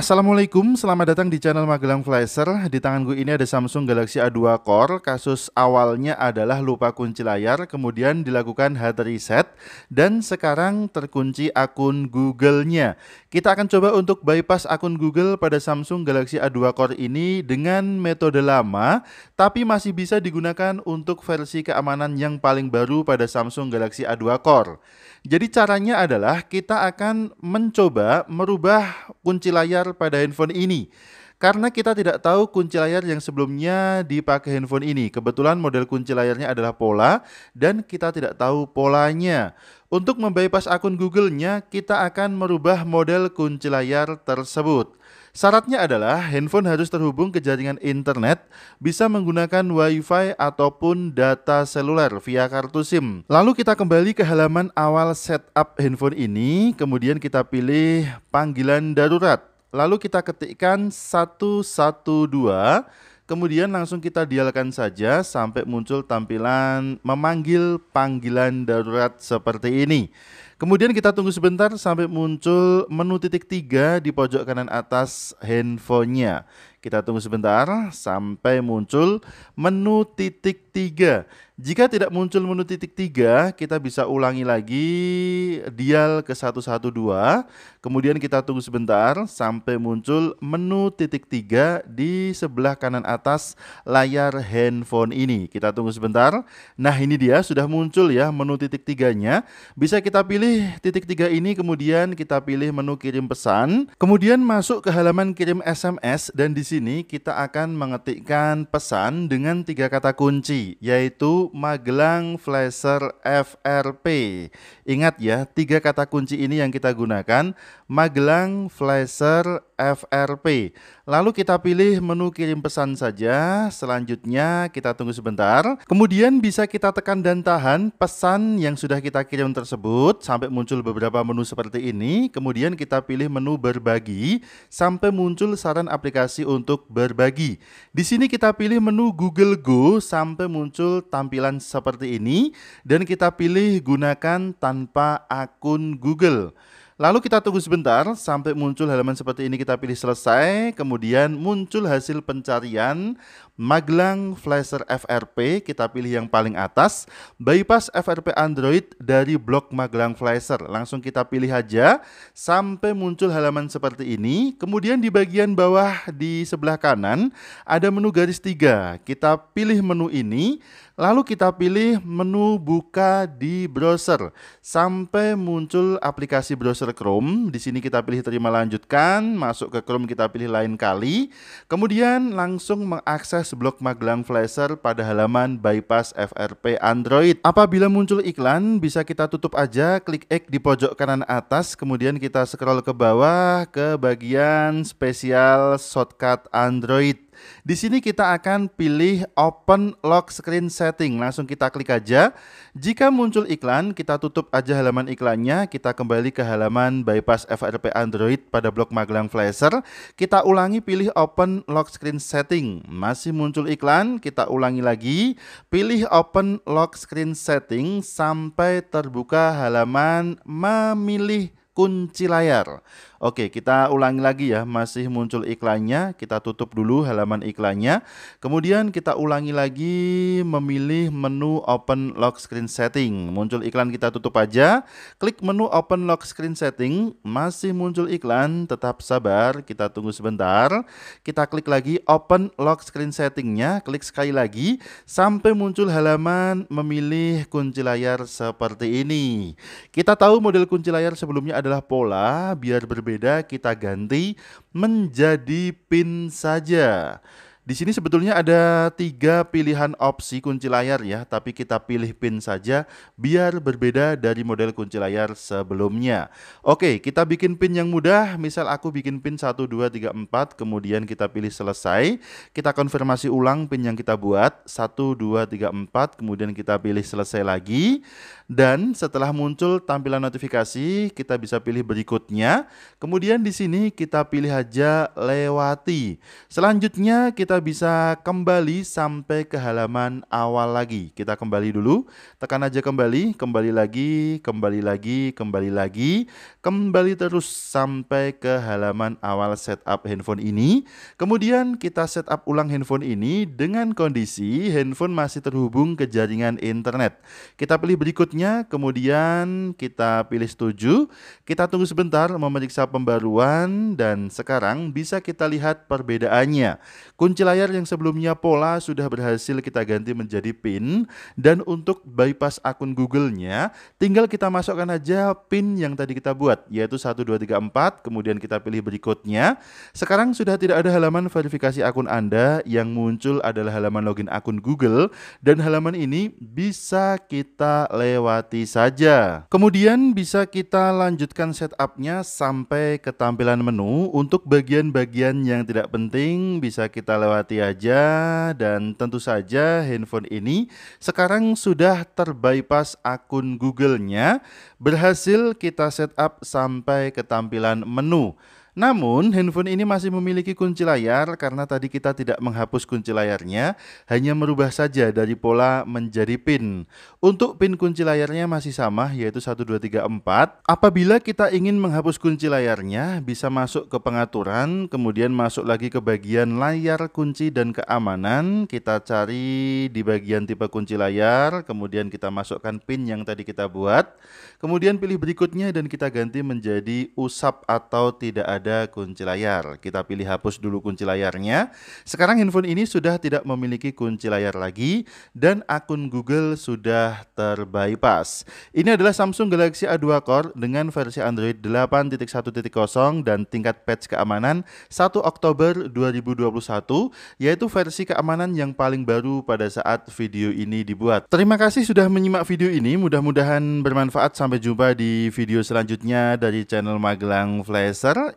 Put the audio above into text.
Assalamualaikum, selamat datang di channel Magelang Flasher. Di tangan tanganku ini ada Samsung Galaxy A2 Core. Kasus awalnya adalah lupa kunci layar, kemudian dilakukan hard reset, dan sekarang terkunci akun Google-nya. Kita akan coba untuk bypass akun Google pada Samsung Galaxy A2 Core ini dengan metode lama, tapi masih bisa digunakan untuk versi keamanan yang paling baru pada Samsung Galaxy A2 Core. Jadi caranya adalah kita akan mencoba merubah kunci layar pada handphone ini karena kita tidak tahu kunci layar yang sebelumnya dipakai handphone ini. Kebetulan model kunci layarnya adalah pola dan kita tidak tahu polanya. Untuk membypass akun Google-nya, kita akan merubah model kunci layar tersebut. Syaratnya adalah handphone harus terhubung ke jaringan internet, bisa menggunakan WiFi ataupun data seluler via kartu SIM. Lalu kita kembali ke halaman awal setup handphone ini, kemudian kita pilih panggilan darurat. Lalu kita ketikkan 112 Kemudian langsung kita dialkan saja sampai muncul tampilan memanggil panggilan darurat seperti ini. Kemudian kita tunggu sebentar sampai muncul menu titik tiga di pojok kanan atas handphonenya. Kita tunggu sebentar sampai muncul menu titik tiga. Jika tidak muncul menu titik tiga, kita bisa ulangi lagi dial ke 112. Kemudian kita tunggu sebentar sampai muncul menu titik tiga di sebelah kanan atas layar handphone ini. Kita tunggu sebentar. Nah ini dia sudah muncul ya menu titik tiganya. Bisa kita pilih titik tiga ini kemudian kita pilih menu kirim pesan. Kemudian masuk ke halaman kirim SMS dan di sini kita akan mengetikkan pesan dengan tiga kata kunci, yaitu Magelang Flasher FRP. Ingat ya, tiga kata kunci ini yang kita gunakan, Magelang Flasher FRP. Lalu kita pilih menu kirim pesan saja, selanjutnya kita tunggu sebentar. Kemudian bisa kita tekan dan tahan pesan yang sudah kita kirim tersebut sampai muncul beberapa menu seperti ini. Kemudian kita pilih menu berbagi sampai muncul saran aplikasi untuk untuk berbagi. Di sini kita pilih menu Google Go sampai muncul tampilan seperti ini dan kita pilih gunakan tanpa akun Google. Lalu kita tunggu sebentar sampai muncul halaman seperti ini kita pilih selesai, kemudian muncul hasil pencarian Magelang Flasher FRP, kita pilih yang paling atas, bypass FRP Android dari blok Magelang Flasher. Langsung kita pilih aja sampai muncul halaman seperti ini. Kemudian di bagian bawah di sebelah kanan ada menu garis tiga. Kita pilih menu ini, lalu kita pilih menu buka di browser sampai muncul aplikasi browser filter Chrome. Di sini kita pilih terima lanjutkan, masuk ke Chrome kita pilih lain kali. Kemudian langsung mengakses blok Magelang Flasher pada halaman bypass FRP Android. Apabila muncul iklan, bisa kita tutup aja, klik X di pojok kanan atas, kemudian kita scroll ke bawah ke bagian spesial shortcut Android. Di sini kita akan pilih Open Lock Screen Setting. Langsung kita klik aja. Jika muncul iklan, kita tutup aja halaman iklannya. Kita kembali ke halaman bypass FRP Android pada blok Magelang Flasher. Kita ulangi pilih Open Lock Screen Setting. Masih muncul iklan, kita ulangi lagi. Pilih Open Lock Screen Setting sampai terbuka halaman memilih kunci layar. Oke, kita ulangi lagi ya, masih muncul iklannya. Kita tutup dulu halaman iklannya. Kemudian kita ulangi lagi memilih menu Open Lock Screen Setting. Muncul iklan kita tutup aja. Klik menu Open Lock Screen Setting, masih muncul iklan, tetap sabar, kita tunggu sebentar. Kita klik lagi Open Lock Screen Settingnya, klik sekali lagi sampai muncul halaman memilih kunci layar seperti ini. Kita tahu model kunci layar sebelumnya adalah pola, biar berbeda kita ganti menjadi pin saja. Di sini sebetulnya ada tiga pilihan opsi kunci layar ya, tapi kita pilih pin saja biar berbeda dari model kunci layar sebelumnya. Oke, kita bikin pin yang mudah, misal aku bikin pin 1, 2, 3, 4, kemudian kita pilih selesai, kita konfirmasi ulang pin yang kita buat, 1, 2, 3, 4, kemudian kita pilih selesai lagi, dan setelah muncul tampilan notifikasi, kita bisa pilih berikutnya, kemudian di sini kita pilih aja lewati. Selanjutnya kita kita bisa kembali sampai ke halaman awal lagi. Kita kembali dulu, tekan aja kembali, kembali lagi, kembali lagi, kembali lagi, kembali terus sampai ke halaman awal setup handphone ini. Kemudian kita setup ulang handphone ini dengan kondisi handphone masih terhubung ke jaringan internet. Kita pilih berikutnya, kemudian kita pilih setuju. Kita tunggu sebentar memeriksa pembaruan dan sekarang bisa kita lihat perbedaannya. Kunci Kunci layar yang sebelumnya pola sudah berhasil kita ganti menjadi pin dan untuk bypass akun Google-nya tinggal kita masukkan aja pin yang tadi kita buat yaitu 1234 kemudian kita pilih berikutnya. Sekarang sudah tidak ada halaman verifikasi akun Anda yang muncul adalah halaman login akun Google dan halaman ini bisa kita lewati saja. Kemudian bisa kita lanjutkan setupnya sampai ke tampilan menu untuk bagian-bagian yang tidak penting bisa kita lewati dilewati aja dan tentu saja handphone ini sekarang sudah terbypass akun Google-nya berhasil kita setup sampai ke tampilan menu. Namun, handphone ini masih memiliki kunci layar karena tadi kita tidak menghapus kunci layarnya, hanya merubah saja dari pola menjadi PIN. Untuk PIN kunci layarnya masih sama, yaitu 1234. Apabila kita ingin menghapus kunci layarnya, bisa masuk ke pengaturan, kemudian masuk lagi ke bagian layar kunci dan keamanan. Kita cari di bagian tipe kunci layar, kemudian kita masukkan PIN yang tadi kita buat. Kemudian pilih berikutnya dan kita ganti menjadi usap atau tidak ada ada kunci layar. Kita pilih hapus dulu kunci layarnya. Sekarang handphone ini sudah tidak memiliki kunci layar lagi dan akun Google sudah terbypass. Ini adalah Samsung Galaxy A2 Core dengan versi Android 8.1.0 dan tingkat patch keamanan 1 Oktober 2021 yaitu versi keamanan yang paling baru pada saat video ini dibuat. Terima kasih sudah menyimak video ini. Mudah-mudahan bermanfaat. Sampai jumpa di video selanjutnya dari channel Magelang Flasher